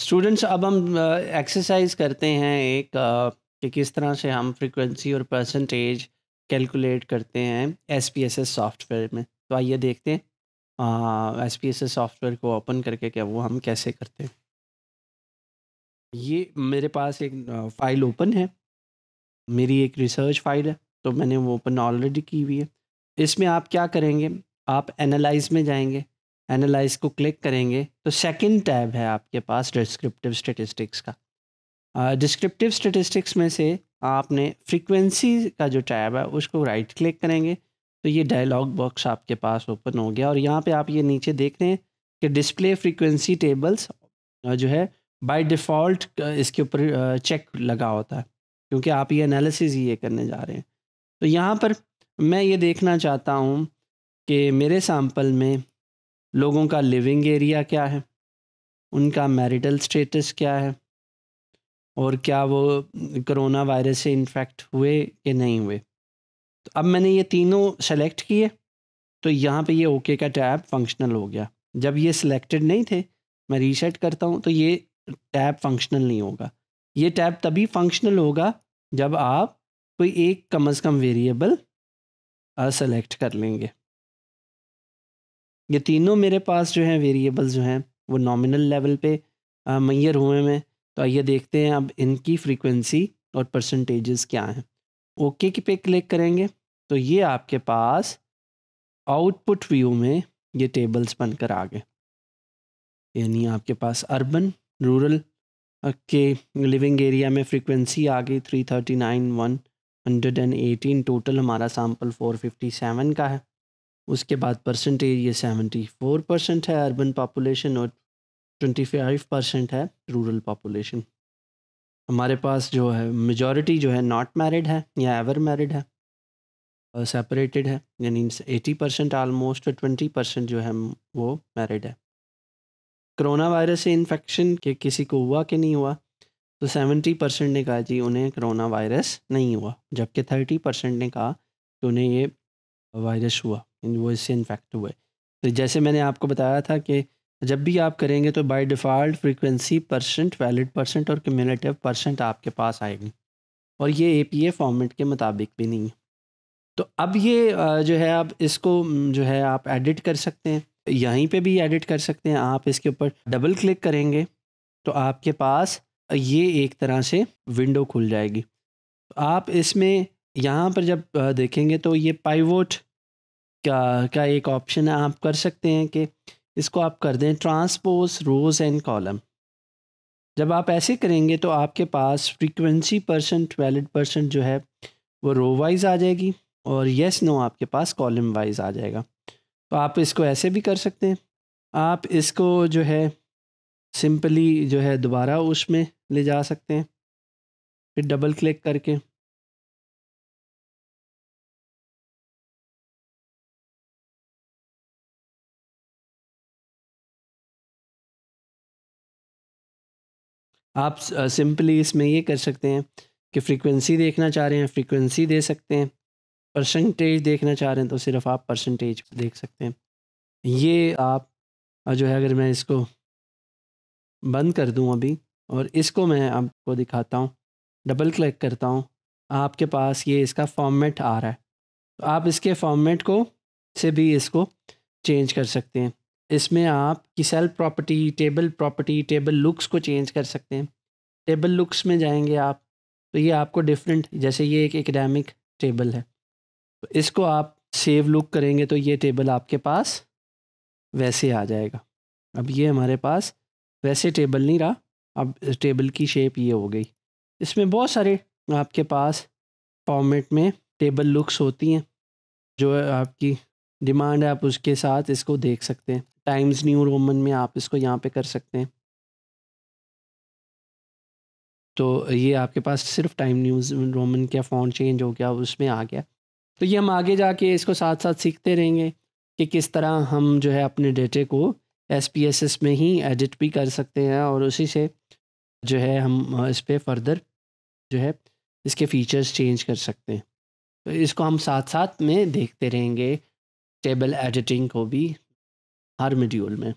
students अब हम exercise uh, करते हैं एक uh, कि किस तरह से हम फ्रीक्वेंसी और परसेंटेज कैलकुलेट करते हैं S P S S software में तो आइए देखते हैं S P S S software को ओपन करके क्या वो हम कैसे करते हैं ये मेरे पास एक फ़ाइल ओपन है मेरी एक रिसर्च फाइल है तो मैंने वो ओपन ऑलरेडी की हुई है इसमें आप क्या करेंगे आप एनालाइज में जाएंगे एनालाइज को क्लिक करेंगे तो सेकंड टैब है आपके पास डिस्क्रिप्टिव स्टेटिस्टिक्स का डिस्क्रिप्टिव uh, स्टेटिस्टिक्स में से आपने फ्रीक्वेंसी का जो टैब है उसको राइट right क्लिक करेंगे तो ये डायलॉग बॉक्स आपके पास ओपन हो गया और यहाँ पे आप ये नीचे देख रहे हैं कि डिस्प्ले फ्रीक्वेंसी टेबल्स जो है बाय डिफ़ॉल्ट इसके ऊपर चेक लगा होता है क्योंकि आप ये एनालिसिस ये करने जा रहे हैं तो यहाँ पर मैं ये देखना चाहता हूँ कि मेरे सैम्पल में लोगों का लिविंग एरिया क्या है उनका मैरिटल स्टेटस क्या है और क्या वो कोरोना वायरस से इन्फेक्ट हुए कि नहीं हुए तो अब मैंने ये तीनों सेलेक्ट किए तो यहाँ पे ये ओके का टैब फंक्शनल हो गया जब ये सिलेक्टेड नहीं थे मैं रीसेट करता हूँ तो ये टैब फंक्शनल नहीं होगा ये टैब तभी फंक्शनल होगा जब आप कोई एक कम अज़ कम वेरिएबल सेलेक्ट कर लेंगे ये तीनों मेरे पास जो हैं वेरिएबल्स जो हैं वो नॉमिनल लेवल पे मैयर हुए हैं तो आइए देखते हैं अब इनकी फ्रीक्वेंसी और परसेंटेजेस क्या हैं ओके की पे क्लिक करेंगे तो ये आपके पास आउटपुट व्यू में ये टेबल्स बनकर आ गए यानी आपके पास अर्बन रूरल के लिविंग एरिया में फ्रीक्वेंसी आ गई three thirty nine one hundred and eighteen total हमारा सैम्पल फोर फिफ्टी सेवन का है उसके बाद परसेंटेज ये सेवेंटी फोर परसेंट है अर्बन पॉपुलेशन और ट्वेंटी फाइव परसेंट है रूरल पॉपुलेशन हमारे पास जो है मेजॉरिटी जो है नॉट मैरिड है या एवर मैरिड है और सेपरेटेड है यानी eighty percent almost twenty percent जो है वो मैरिड है करोना वायरस से इन्फेक्शन के किसी को हुआ कि नहीं हुआ तो सेवेंटी परसेंट ने कहा जी उन्हें करोना वायरस नहीं हुआ जबकि थर्टी परसेंट ने कहा कि उन्हें ये वायरस हुआ वो इससे इन्फेक्ट हुए तो जैसे मैंने आपको बताया था कि जब भी आप करेंगे तो by default frequency percent valid percent और कम्यूनिटिव परसेंट आपके पास आएगी और ये ए पी ए फॉर्मेट के मुताबिक भी नहीं है तो अब ये जो है आप इसको जो है आप एडिट कर सकते हैं यहीं पे भी एडिट कर सकते हैं आप इसके ऊपर डबल क्लिक करेंगे तो आपके पास ये एक तरह से विंडो खुल जाएगी आप इसमें यहाँ पर जब देखेंगे तो ये पाइवोट का, का एक ऑप्शन है आप कर सकते हैं कि इसको आप कर दें ट्रांसपोज रोज एंड कॉलम जब आप ऐसे करेंगे तो आपके पास फ्रीक्वेंसी परसेंट वैलिड परसेंट जो है वो रो वाइज आ जाएगी और येस नो आपके पास कॉलम वाइज आ जाएगा तो आप इसको ऐसे भी कर सकते हैं आप इसको जो है सिंपली जो है दोबारा उसमें ले जा सकते हैं फिर डबल क्लिक करके आप सिंपली इसमें ये कर सकते हैं कि फ्रीक्वेंसी देखना चाह रहे हैं फ्रीक्वेंसी दे सकते हैं परसेंटेज देखना चाह रहे हैं तो सिर्फ आप परसेंटेज देख सकते हैं ये आप जो है अगर मैं इसको बंद कर दूं अभी और इसको मैं आपको दिखाता हूँ डबल क्लिक करता हूँ आपके पास ये इसका फॉर्मेट आ रहा है तो आप इसके फॉर्मेट को से भी इसको चेंज कर सकते हैं इसमें आप की cell property table property table looks को चेंज कर सकते हैं टेबल लुक्स में जाएंगे आप तो ये आपको डिफरेंट जैसे ये एक एकेडमिक टेबल है तो इसको आप सेव लुक करेंगे तो ये टेबल आपके पास वैसे आ जाएगा अब ये हमारे पास वैसे टेबल नहीं रहा अब टेबल की शेप ये हो गई इसमें बहुत सारे आपके पास फॉर्मेट में टेबल लुक्स होती हैं जो आपकी डिमांड है आप उसके साथ इसको देख सकते हैं टाइम्स न्यू रोमन में आप इसको यहाँ पे कर सकते हैं तो ये आपके पास सिर्फ टाइम न्यूज़ रोमन क्या फ़ॉन्ट चेंज हो गया उसमें आ गया तो ये हम आगे जाके इसको साथ साथ सीखते रहेंगे कि किस तरह हम जो है अपने डेटे को एस पी एस एस में ही एडिट भी कर सकते हैं और उसी से जो है हम इस पर फर्दर जो है इसके फीचर्स चेंज कर सकते हैं तो इसको हम साथ साथ में देखते रहेंगे टेबल एडिटिंग को भी हर मेड्यूल में